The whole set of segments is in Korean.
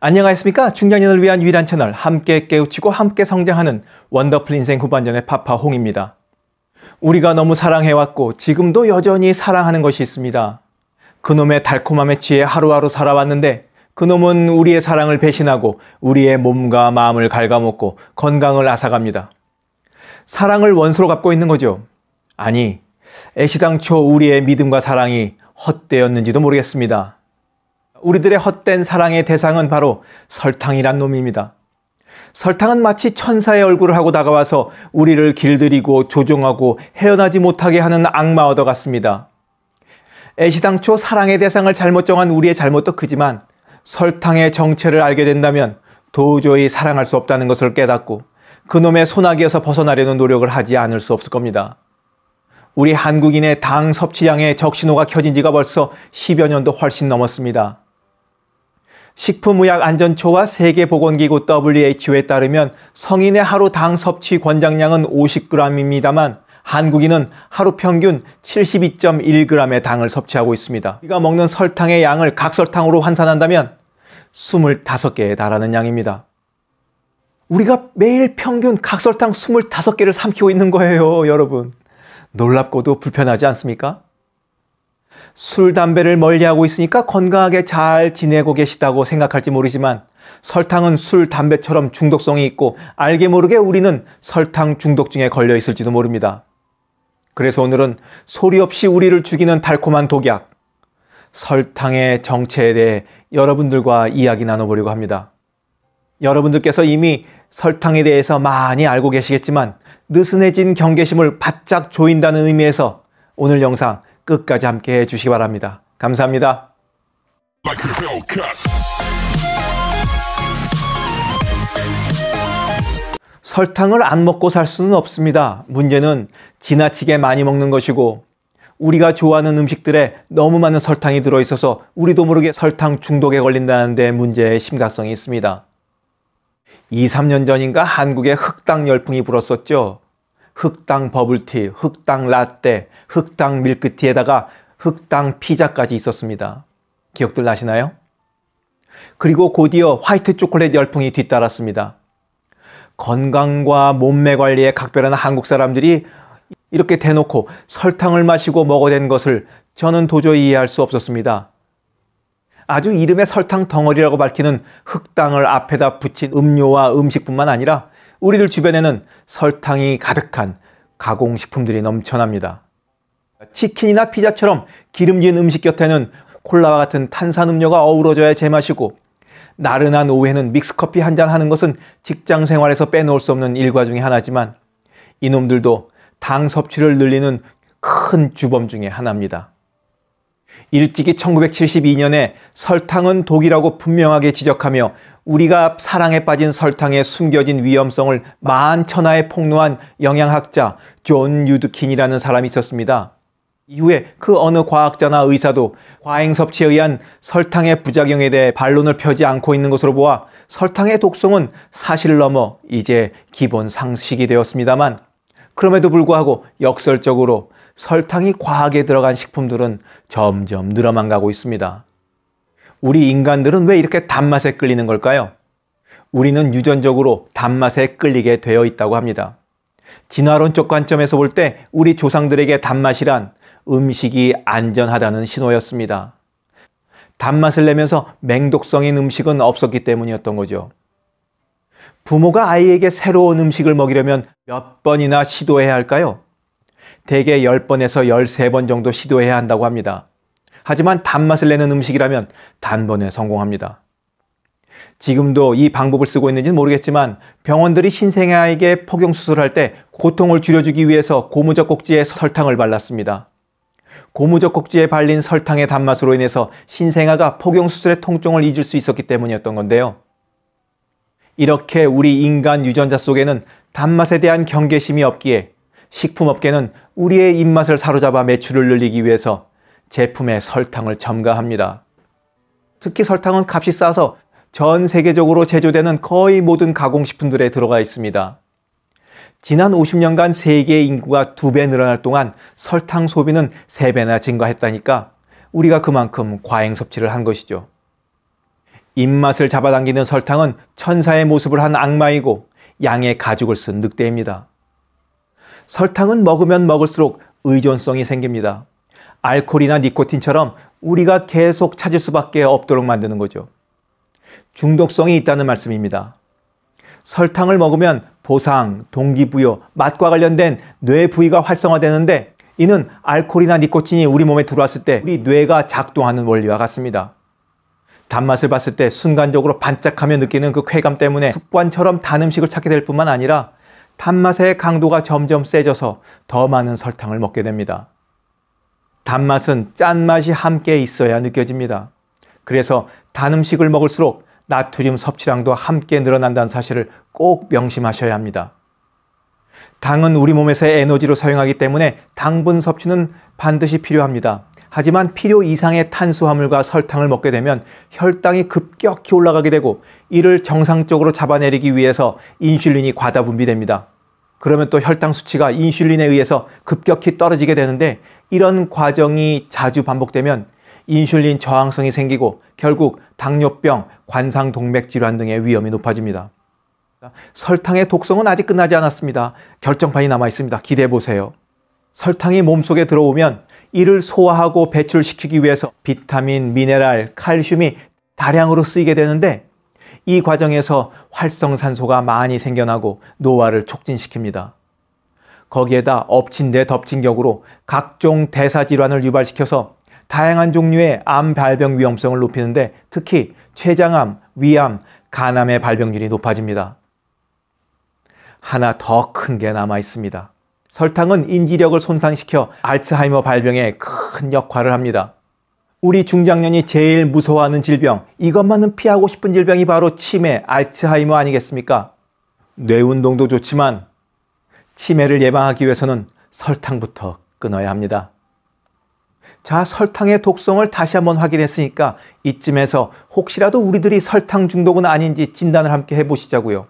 안녕하십니까? 중장년을 위한 유일한 채널 함께 깨우치고 함께 성장하는 원더풀 인생 후반전의 파파홍입니다. 우리가 너무 사랑해왔고 지금도 여전히 사랑하는 것이 있습니다. 그놈의 달콤함에 취해 하루하루 살아왔는데 그놈은 우리의 사랑을 배신하고 우리의 몸과 마음을 갉아먹고 건강을 앗아갑니다. 사랑을 원수로 갚고 있는 거죠. 아니, 애시당초 우리의 믿음과 사랑이 헛되었는지도 모르겠습니다. 우리들의 헛된 사랑의 대상은 바로 설탕이란 놈입니다. 설탕은 마치 천사의 얼굴을 하고 다가와서 우리를 길들이고 조종하고 헤어나지 못하게 하는 악마어더 같습니다. 애시당초 사랑의 대상을 잘못 정한 우리의 잘못도 크지만 설탕의 정체를 알게 된다면 도저히 사랑할 수 없다는 것을 깨닫고 그놈의 소나기에서 벗어나려는 노력을 하지 않을 수 없을 겁니다. 우리 한국인의 당 섭취량의 적신호가 켜진 지가 벌써 10여 년도 훨씬 넘었습니다. 식품의약안전처와 세계보건기구 WHO에 따르면 성인의 하루당 섭취 권장량은 50g입니다만 한국인은 하루 평균 72.1g의 당을 섭취하고 있습니다. 우리가 먹는 설탕의 양을 각설탕으로 환산한다면 25개에 달하는 양입니다. 우리가 매일 평균 각설탕 25개를 삼키고 있는 거예요, 여러분. 놀랍고도 불편하지 않습니까? 술, 담배를 멀리하고 있으니까 건강하게 잘 지내고 계시다고 생각할지 모르지만 설탕은 술, 담배처럼 중독성이 있고 알게 모르게 우리는 설탕 중독증에 걸려 있을지도 모릅니다. 그래서 오늘은 소리 없이 우리를 죽이는 달콤한 독약, 설탕의 정체에 대해 여러분들과 이야기 나눠보려고 합니다. 여러분들께서 이미 설탕에 대해서 많이 알고 계시겠지만 느슨해진 경계심을 바짝 조인다는 의미에서 오늘 영상 끝까지 함께 해주시기 바랍니다. 감사합니다. 설탕을 안 먹고 살 수는 없습니다. 문제는 지나치게 많이 먹는 것이고 우리가 좋아하는 음식들에 너무 많은 설탕이 들어있어서 우리도 모르게 설탕 중독에 걸린다는 데 문제의 심각성이 있습니다. 2, 3년 전인가 한국에 흑당 열풍이 불었었죠. 흑당 버블티, 흑당 라떼, 흑당 밀크티에다가 흑당 피자까지 있었습니다. 기억들 나시나요? 그리고 곧이어 화이트 초콜릿 열풍이 뒤따랐습니다. 건강과 몸매 관리에 각별한 한국 사람들이 이렇게 대놓고 설탕을 마시고 먹어댄 것을 저는 도저히 이해할 수 없었습니다. 아주 이름에 설탕 덩어리라고 밝히는 흑당을 앞에다 붙인 음료와 음식뿐만 아니라 우리들 주변에는 설탕이 가득한 가공식품들이 넘쳐납니다. 치킨이나 피자처럼 기름진 음식 곁에는 콜라와 같은 탄산음료가 어우러져야 제맛이고 나른한 오후에는 믹스커피 한잔 하는 것은 직장 생활에서 빼놓을 수 없는 일과 중의 하나지만 이놈들도 당 섭취를 늘리는 큰 주범 중의 하나입니다. 일찍이 1972년에 설탕은 독이라고 분명하게 지적하며 우리가 사랑에 빠진 설탕의 숨겨진 위험성을 만천하에 폭로한 영양학자 존 유드킨이라는 사람이 있었습니다. 이후에 그 어느 과학자나 의사도 과잉 섭취에 의한 설탕의 부작용에 대해 반론을 펴지 않고 있는 것으로 보아 설탕의 독성은 사실 넘어 이제 기본 상식이 되었습니다만 그럼에도 불구하고 역설적으로 설탕이 과하게 들어간 식품들은 점점 늘어만 가고 있습니다. 우리 인간들은 왜 이렇게 단맛에 끌리는 걸까요? 우리는 유전적으로 단맛에 끌리게 되어 있다고 합니다. 진화론적 관점에서 볼 때 우리 조상들에게 단맛이란 음식이 안전하다는 신호였습니다. 단맛을 내면서 맹독성인 음식은 없었기 때문이었던 거죠. 부모가 아이에게 새로운 음식을 먹이려면 몇 번이나 시도해야 할까요? 대개 10번에서 13번 정도 시도해야 한다고 합니다. 하지만 단맛을 내는 음식이라면 단번에 성공합니다. 지금도 이 방법을 쓰고 있는지는 모르겠지만 병원들이 신생아에게 포경수술할 때 고통을 줄여주기 위해서 고무적꼭지에 설탕을 발랐습니다. 고무적꼭지에 발린 설탕의 단맛으로 인해서 신생아가 포경수술의 통증을 잊을 수 있었기 때문이었던 건데요. 이렇게 우리 인간 유전자 속에는 단맛에 대한 경계심이 없기에 식품업계는 우리의 입맛을 사로잡아 매출을 늘리기 위해서 제품에 설탕을 첨가합니다. 특히 설탕은 값이 싸서 전 세계적으로 제조되는 거의 모든 가공식품들에 들어가 있습니다. 지난 50년간 세계 인구가 두 배 늘어날 동안 설탕 소비는 3배나 증가했다니까 우리가 그만큼 과잉 섭취를 한 것이죠. 입맛을 잡아당기는 설탕은 천사의 모습을 한 악마이고 양의 가죽을 쓴 늑대입니다. 설탕은 먹으면 먹을수록 의존성이 생깁니다. 알코올이나 니코틴처럼 우리가 계속 찾을 수밖에 없도록 만드는 거죠. 중독성이 있다는 말씀입니다. 설탕을 먹으면 보상, 동기부여, 맛과 관련된 뇌 부위가 활성화되는데 이는 알코올이나 니코틴이 우리 몸에 들어왔을 때 우리 뇌가 작동하는 원리와 같습니다. 단맛을 봤을 때 순간적으로 반짝하며 느끼는 그 쾌감 때문에 습관처럼 단 음식을 찾게 될 뿐만 아니라 단맛의 강도가 점점 세져서 더 많은 설탕을 먹게 됩니다. 단맛은 짠맛이 함께 있어야 느껴집니다. 그래서 단 음식을 먹을수록 나트륨 섭취량도 함께 늘어난다는 사실을 꼭 명심하셔야 합니다. 당은 우리 몸에서 에너지로 사용하기 때문에 당분 섭취는 반드시 필요합니다. 하지만 필요 이상의 탄수화물과 설탕을 먹게 되면 혈당이 급격히 올라가게 되고 이를 정상적으로 잡아내리기 위해서 인슐린이 과다 분비됩니다. 그러면 또 혈당 수치가 인슐린에 의해서 급격히 떨어지게 되는데 이런 과정이 자주 반복되면 인슐린 저항성이 생기고 결국 당뇨병, 관상동맥 질환 등의 위험이 높아집니다. 설탕의 독성은 아직 끝나지 않았습니다. 결정판이 남아 있습니다. 기대해 보세요. 설탕이 몸속에 들어오면 이를 소화하고 배출시키기 위해서 비타민, 미네랄, 칼슘이 다량으로 쓰이게 되는데 이 과정에서 활성산소가 많이 생겨나고 노화를 촉진시킵니다. 거기에다 엎친 데 덮친 격으로 각종 대사질환을 유발시켜서 다양한 종류의 암 발병 위험성을 높이는데 특히 췌장암, 위암, 간암의 발병률이 높아집니다. 하나 더 큰 게 남아 있습니다. 설탕은 인지력을 손상시켜 알츠하이머 발병에 큰 역할을 합니다. 우리 중장년이 제일 무서워하는 질병, 이것만은 피하고 싶은 질병이 바로 치매, 알츠하이머 아니겠습니까? 뇌 운동도 좋지만 치매를 예방하기 위해서는 설탕부터 끊어야 합니다. 자, 설탕의 독성을 다시 한번 확인했으니까 이쯤에서 혹시라도 우리들이 설탕 중독은 아닌지 진단을 함께 해보시자고요.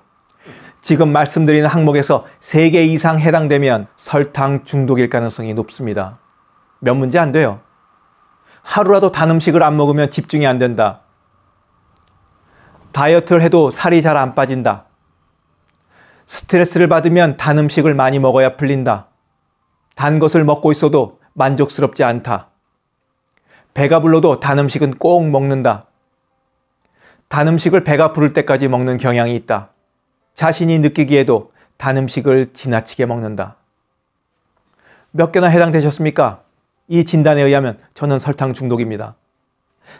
지금 말씀드린 항목에서 3개 이상 해당되면 설탕 중독일 가능성이 높습니다. 몇 문제 안 돼요. 하루라도 단 음식을 안 먹으면 집중이 안 된다. 다이어트를 해도 살이 잘 안 빠진다. 스트레스를 받으면 단 음식을 많이 먹어야 풀린다. 단 것을 먹고 있어도 만족스럽지 않다. 배가 불러도 단 음식은 꼭 먹는다. 단 음식을 배가 부를 때까지 먹는 경향이 있다. 자신이 느끼기에도 단 음식을 지나치게 먹는다. 몇 개나 해당되셨습니까? 이 진단에 의하면 저는 설탕 중독입니다.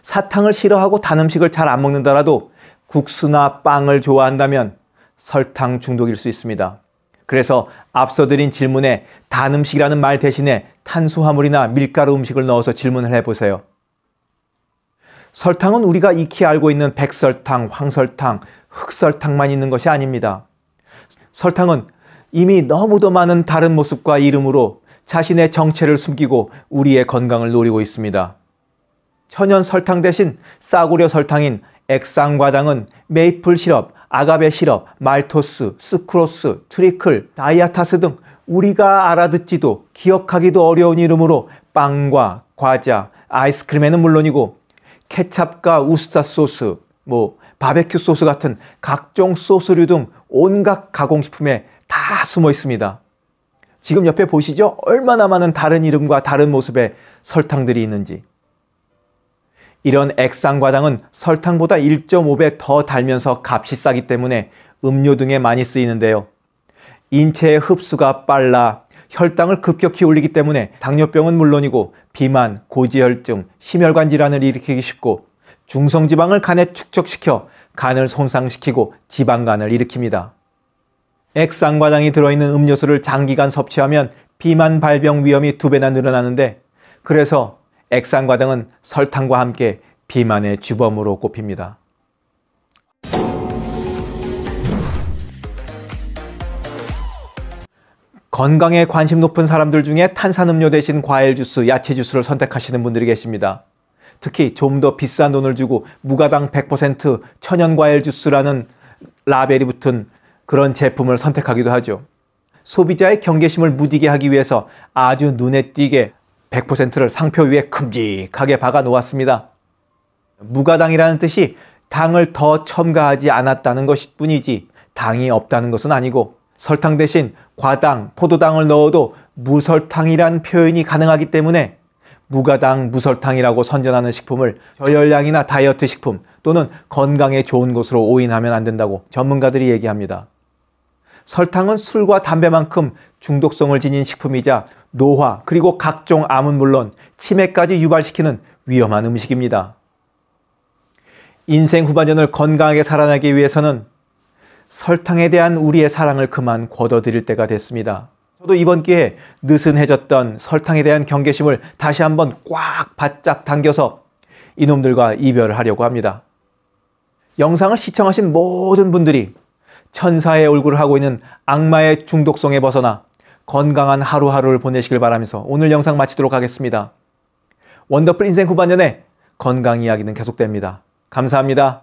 사탕을 싫어하고 단 음식을 잘 안 먹는다라도 국수나 빵을 좋아한다면 설탕 중독일 수 있습니다. 그래서 앞서 드린 질문에 단 음식이라는 말 대신에 탄수화물이나 밀가루 음식을 넣어서 질문을 해보세요. 설탕은 우리가 익히 알고 있는 백설탕, 황설탕, 흑설탕만 있는 것이 아닙니다. 설탕은 이미 너무도 많은 다른 모습과 이름으로 자신의 정체를 숨기고 우리의 건강을 노리고 있습니다. 천연 설탕 대신 싸구려 설탕인 액상과당은 메이플 시럽, 아가베 시럽, 말토스, 스크로스, 트리클, 다이아타스 등 우리가 알아듣지도 기억하기도 어려운 이름으로 빵과 과자, 아이스크림에는 물론이고 케찹과 우스타 소스, 뭐 바베큐 소스 같은 각종 소스류 등 온갖 가공식품에 다 숨어 있습니다. 지금 옆에 보시죠? 얼마나 많은 다른 이름과 다른 모습의 설탕들이 있는지. 이런 액상과당은 설탕보다 1.5배 더 달면서 값이 싸기 때문에 음료 등에 많이 쓰이는데요. 인체의 흡수가 빨라 혈당을 급격히 올리기 때문에 당뇨병은 물론이고 비만, 고지혈증, 심혈관 질환을 일으키기 쉽고 중성지방을 간에 축적시켜 간을 손상시키고 지방간을 일으킵니다. 액상과당이 들어있는 음료수를 장기간 섭취하면 비만 발병 위험이 두 배나 늘어나는데 그래서 액상과당은 설탕과 함께 비만의 주범으로 꼽힙니다. 건강에 관심 높은 사람들 중에 탄산음료 대신 과일 주스, 야채 주스를 선택하시는 분들이 계십니다. 특히 좀 더 비싼 돈을 주고 무가당 100% 천연 과일 주스라는 라벨이 붙은 그런 제품을 선택하기도 하죠. 소비자의 경계심을 무디게 하기 위해서 아주 눈에 띄게 100%를 상표 위에 큼직하게 박아 놓았습니다. 무가당이라는 뜻이 당을 더 첨가하지 않았다는 것뿐이지 당이 없다는 것은 아니고 설탕 대신 과당, 포도당을 넣어도 무설탕이란 표현이 가능하기 때문에 무가당, 무설탕이라고 선전하는 식품을 저열량이나 다이어트 식품 또는 건강에 좋은 것으로 오인하면 안 된다고 전문가들이 얘기합니다. 설탕은 술과 담배만큼 중독성을 지닌 식품이자 노화 그리고 각종 암은 물론 치매까지 유발시키는 위험한 음식입니다. 인생 후반전을 건강하게 살아나기 위해서는 설탕에 대한 우리의 사랑을 그만 걷어들일 때가 됐습니다. 저도 이번 기회에 느슨해졌던 설탕에 대한 경계심을 다시 한번 꽉 바짝 당겨서 이놈들과 이별하려고 을 합니다. 영상을 시청하신 모든 분들이 천사의 얼굴을 하고 있는 악마의 중독성에 벗어나 건강한 하루하루를 보내시길 바라면서 오늘 영상 마치도록 하겠습니다. 원더풀 인생 후반년에 건강 이야기는 계속됩니다. 감사합니다.